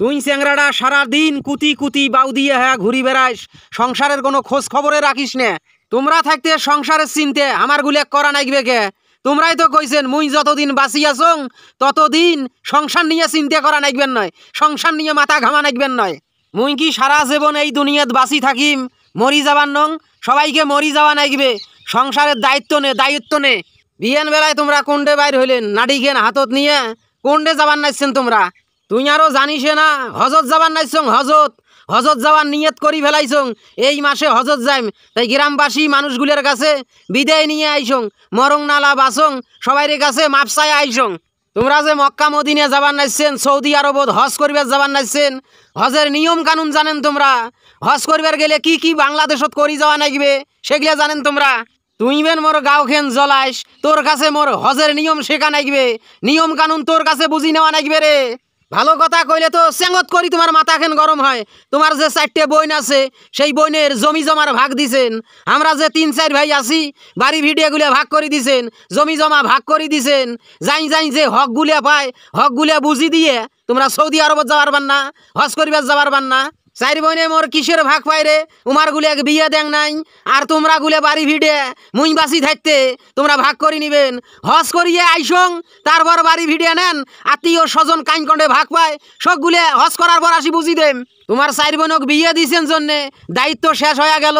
তুই চ্যাংরাটা সারাদিন কুতি কুতি বাউ দিয়ে হ্যাঁ ঘুরি বেড়াইস সংসারের কোনো খোঁজ খবরে রাখিস না তোমরা থাকতে সংসারের চিনতে আমার গুলে করা নাইবে কে তোমরাই তো কইছেন মুই যতদিন বাঁচিয়াছং ততদিন সংসার নিয়ে চিন্তা করা নাইবেন নয় সংসার নিয়ে মাথা ঘামা নাইবেন নয় মুই কি সারা জীবন এই দুনিয়াত বাঁচি থাকিম মরি যাবার নং সবাইকে মরি যাওয়া নাইবে সংসারের দায়িত্ব নে দায়িত্ব নে বিয়ান বেলায় তোমরা কোনডে বাইর হইলেন নাডিকেন হাতত নিয়ে কোনডে যাবার নাইছেন তোমরা তুই আরও জানিস না হজত যাবার নাইছং হজত হজত যাবার নিয়ত করি ফেলাইছং এই মাসে হজত যাইম তাই গ্রামবাসী মানুষগুলির কাছে বিদায় নিয়ে আইসং মরং নালা বাসং সবাইয়ের কাছে মাপসায় আইসং তোমরা যে মক্কা মদিনে যাবার নাইছেন সৌদি আরবত হজ করিবার যাবার নাইছেন হজের নিয়ম কানুন জানেন তোমরা হজ করিবার গেলে কি কি বাংলাদেশত করি যাওয়া নাগবে সেগুলো জানেন তোমরা তুই বেন মোর গাওখেন জলাইস তোর কাছে মোর হজের নিয়ম শেখা নাগবে নিয়ম কানুন তোর কাছে বুঝি নেওয়া লাগবে রে ভালো কথা কইলে তো সেঙ্গত করি তোমার মাথাখান গরম হয় তোমার যে চারটে বইন আছে সেই বইনের জমি জমার ভাগ দিছেন আমরা যে তিন চার ভাই আছি বাড়ি ভিডিওগুলো ভাগ করে দিছেন জমি জমা ভাগ করে দিছেন যাই যাই যে হকগুলিয়া পায় হকগুলিয়া বুঝি দিয়ে তোমরা সৌদি আরবত যাওয়ার বান্না না হজ করিবার যাওয়ার বান না চারি বোনে মোর কিসের ভাগ পাই রে উমার গুলে এক বিয়ে দেন নাই আর তোমরা গুলে বাড়ি ভিড়ে মুই বাসি থাকতে তোমরা ভাগ করে নিবেন হস করিয়ে আইসং তারপর বাড়ি ভিড়ে নেন আত্মীয় স্বজন কাইনকণ্ডে ভাগ পায় সব গুলে হস করার পর আসি বুঝি দেন তোমার চারি বোনক বিয়ে দিছেন জন্যে দায়িত্ব শেষ হয়ে গেল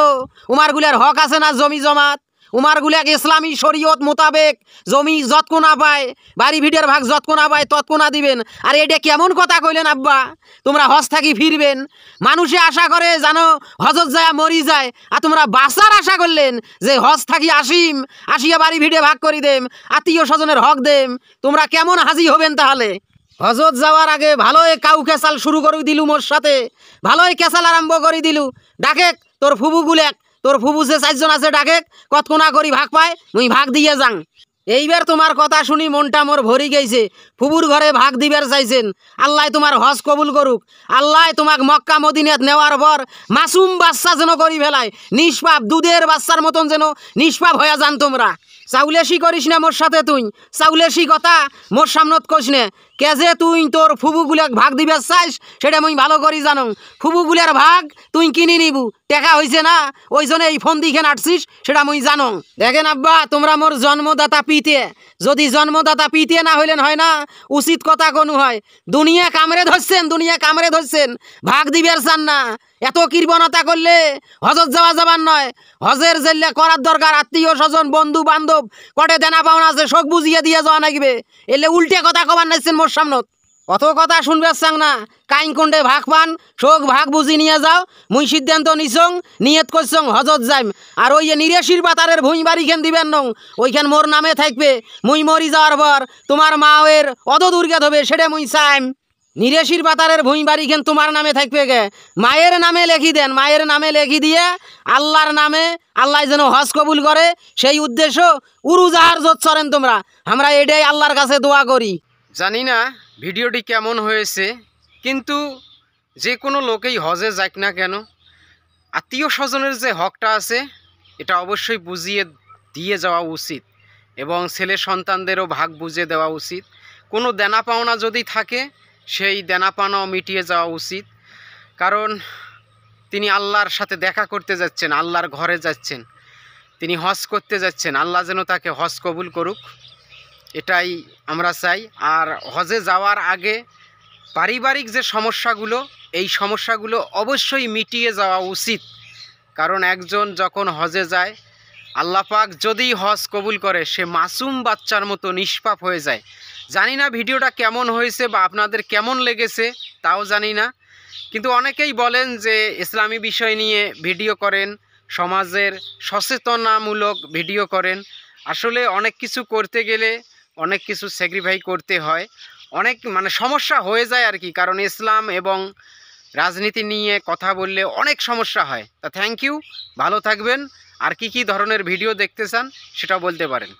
উমার গুলের হক আছে না জমি জমাত উমারগুলাক ইসলামী শরীয়ত মোতাবেক জমি যতকো না পায় বাড়ি ভিটের ভাগ যতকো পায় তৎকো দিবেন আর এটা কেমন কথা কইলেন আব্বা তোমরা হজ থাকি ফিরবেন মানুষে আশা করে জানো হজত যায় মরি যায় আর তোমরা বাসার আশা করলেন যে হজ থাকি আসিম আসিয়া বাড়ি ভিটে ভাগ করি দেম আত্মীয় স্বজনের হক দেম তোমরা কেমন হাজি হবেন তাহলে হজত যাওয়ার আগে ভালোই কাউ কেসাল শুরু করে দিলু মোর সাথে ভালোই কেসাল আরম্ভ করে দিলু ডাকে তোর ফুবু এক তোর ফুবু যে চারজন আছে ডাকে কত কোনা করি ভাগ পায় মুই ভাগ দিয়ে যাং এইবার তোমার কথা শুনি মনটা মোর ভরি গেছে ফুবুর ঘরে ভাগ দিবার চাইছেন আল্লাহ তোমার হজ কবুল করুক আল্লাহ তোমাক মক্কা মদিনাত নেওয়ার পর মাসুম বাচ্চা যেন করি ফেলায় নিষ্পাপ দুধের বাচ্চার মতন যেন নিষ্পাপ হয়ে যান তোমরা চাউলেসি করিস না মোর সাথে তুই চাউলেসি কথা মোর সামনত কস নে কে যে তুই তোর ফুবুগুলাক ভাগ দিবে চাইস সেটা মুই ভালো করি জানো ফুবুগুলার ভাগ তুই কিনি নিবু টেকা হয়েছে না ওই জন্য এই ফোন দিখে নাটছিস সেটা মুই জানো দেখেন আব্বা তোমরা মোর জন্মদাতা পি পিতে যদি জন্মদাতা পিতে না হইলেন হয় না উচিত কথা কোনো হয় দুনিয়া কামড়ে ধরছেন দুনিয়া কামড়ে ধরছেন ভাগ দিবের চান না এত কৃপণতা করলে হজত যাওয়া যাবার নয় হজের জেললে করার দরকার আত্মীয় স্বজন বন্ধু বান্ধব কটে দেনা পাওনা আছে শোক বুঝিয়ে দিয়ে যাওয়া লাগবে এলে উল্টে কথা কবার নাইছেন মোর সামনত অত কথা শুনবে চাং না কাইন কুণ্ডে ভাগ পান শোক ভাগ বুঝি নিয়ে যাও মুই সিদ্ধান্ত নিছং নিয়ত করছং হজত যাইম আর ওই যে নিরেশির পাতারের ভূঁই বাড়িখান দিবেন নং ওইখান মোর নামে থাকবে মুই মরি যাওয়ার পর তোমার মাওয়ের অত দুর্গা ধবে সেটা মুই চাইম নিরেশির পাতারের ভূঁই বাড়িখান তোমার নামে থাকবে গে মায়ের নামে লেখি দেন মায়ের নামে লেখি দিয়ে আল্লাহর নামে আল্লাহ যেন হজ কবুল করে সেই উদ্দেশ্য উরুজাহার জোৎসরেন তোমরা আমরা এটাই আল্লাহর কাছে দোয়া করি জানি না ভিডিওটি কেমন হয়েছে কিন্তু যে কোনো লোকেই হজে যাক না কেন আত্মীয় স্বজনের যে হকটা আছে এটা অবশ্যই বুঝিয়ে দিয়ে যাওয়া উচিত এবং ছেলে সন্তানদেরও ভাগ বুঝে দেওয়া উচিত কোনো দেনা পাওনা যদি থাকে সেই দেনা পাওনাও মিটিয়ে যাওয়া উচিত কারণ তিনি আল্লাহর সাথে দেখা করতে যাচ্ছেন আল্লাহর ঘরে যাচ্ছেন তিনি হজ করতে যাচ্ছেন আল্লাহ যেন তাকে হজ কবুল করুক এটাই আমরা চাই আর হজে যাওয়ার আগে পারিবারিক যে সমস্যাগুলো এই সমস্যাগুলো অবশ্যই মিটিয়ে যাওয়া উচিত কারণ একজন যখন হজে যায় আল্লাপাক যদি হজ কবুল করে সে মাসুম বাচ্চার মতো নিষ্পাপ হয়ে যায় জানি না ভিডিওটা কেমন হয়েছে বা আপনাদের কেমন লেগেছে তাও জানি না কিন্তু অনেকেই বলেন যে ইসলামী বিষয় নিয়ে ভিডিও করেন সমাজের সচেতনামূলক ভিডিও করেন আসলে অনেক কিছু করতে গেলে অনেক কিছু স্যাক্রিফাই করতে হয় অনেক মানে সমস্যা হয়ে যায় আর কি কারণ ইসলাম এবং রাজনীতি নিয়ে কথা বললে অনেক সমস্যা হয় তা থ্যাংক ইউ ভালো থাকবেন আর কি কি ধরনের ভিডিও দেখতে চান সেটা বলতে পারেন